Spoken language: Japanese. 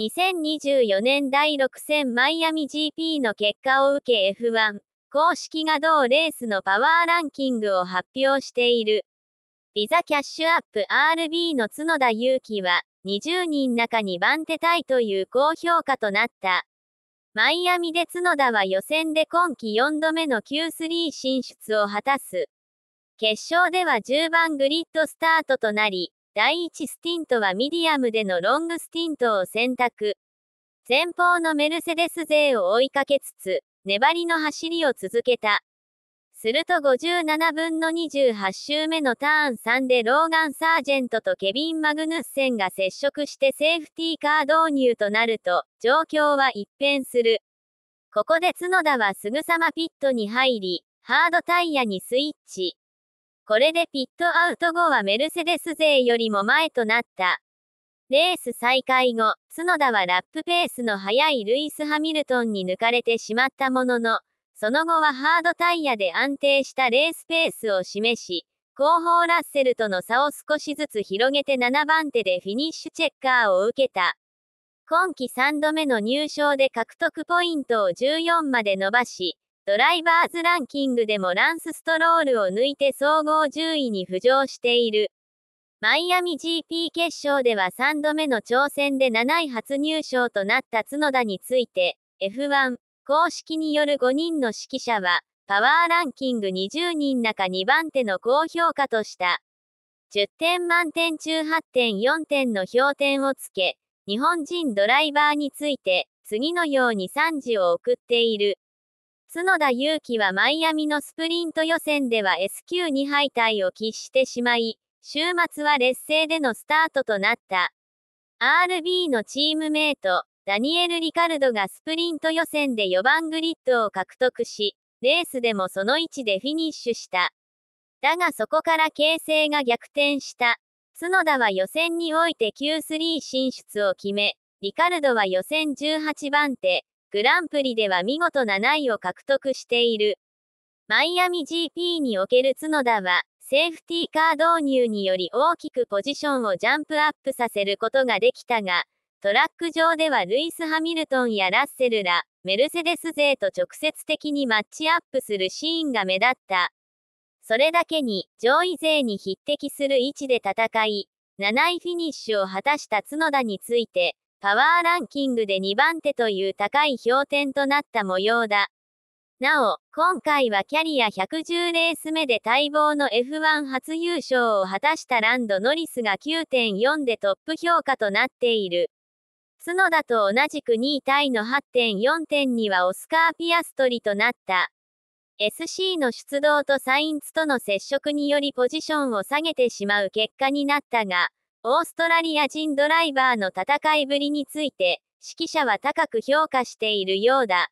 2024年第6戦マイアミ GP の結果を受け F1 公式が同レースのパワーランキングを発表している。ビザキャッシュアップ RB の角田裕樹は20人中2番手タイという高評価となった。マイアミで角田は予選で今季4度目の Q3 進出を果たす。決勝では10番グリッドスタートとなり、第1スティントはミディアムでのロングスティントを選択。前方のメルセデス勢を追いかけつつ、粘りの走りを続けた。すると57分の28周目のターン3でローガン・サージェントとケビン・マグヌッセンが接触してセーフティーカー導入となると、状況は一変する。ここで角田はすぐさまピットに入り、ハードタイヤにスイッチ。これでピットアウト後はメルセデス勢よりも前となった。レース再開後、角田はラップペースの速いルイス・ハミルトンに抜かれてしまったものの、その後はハードタイヤで安定したレースペースを示し、後方ラッセルとの差を少しずつ広げて7番手でフィニッシュチェッカーを受けた。今季3度目の入賞で獲得ポイントを14まで伸ばし、ドライバーズランキングでもランス・ストロールを抜いて総合10位に浮上している。マイアミ GP 決勝では3度目の挑戦で7位初入賞となった角田について、F1 公式による5人の指揮者は、パワーランキング20人中2番手の高評価とした。10点満点中8.4点の評点をつけ、日本人ドライバーについて、次のように賛辞を送っている。角田裕樹はマイアミのスプリント予選では S 級に敗退を喫してしまい、週末は劣勢でのスタートとなった。RB のチームメイト、ダニエル・リカルドがスプリント予選で4番グリッドを獲得し、レースでもその位置でフィニッシュした。だがそこから形勢が逆転した。角田は予選において Q3 進出を決め、リカルドは予選18番手、グランプリでは見事7位を獲得している。マイアミ GP における角田は、セーフティーカー導入により大きくポジションをジャンプアップさせることができたが、トラック上ではルイス・ハミルトンやラッセルら、メルセデス勢と直接的にマッチアップするシーンが目立った。それだけに、上位勢に匹敵する位置で戦い、7位フィニッシュを果たした角田について、パワーランキングで2番手という高い評点となった模様だ。なお、今回はキャリア110レース目で待望の F1 初優勝を果たしたランド・ノリスが9.4でトップ評価となっている。角田と同じく2位タイの8.4点にはオスカー・ピアストリとなった。SC の出動とサインツとの接触によりポジションを下げてしまう結果になったが、オーストラリア人ドライバーの戦いぶりについて、指揮者は高く評価しているようだ。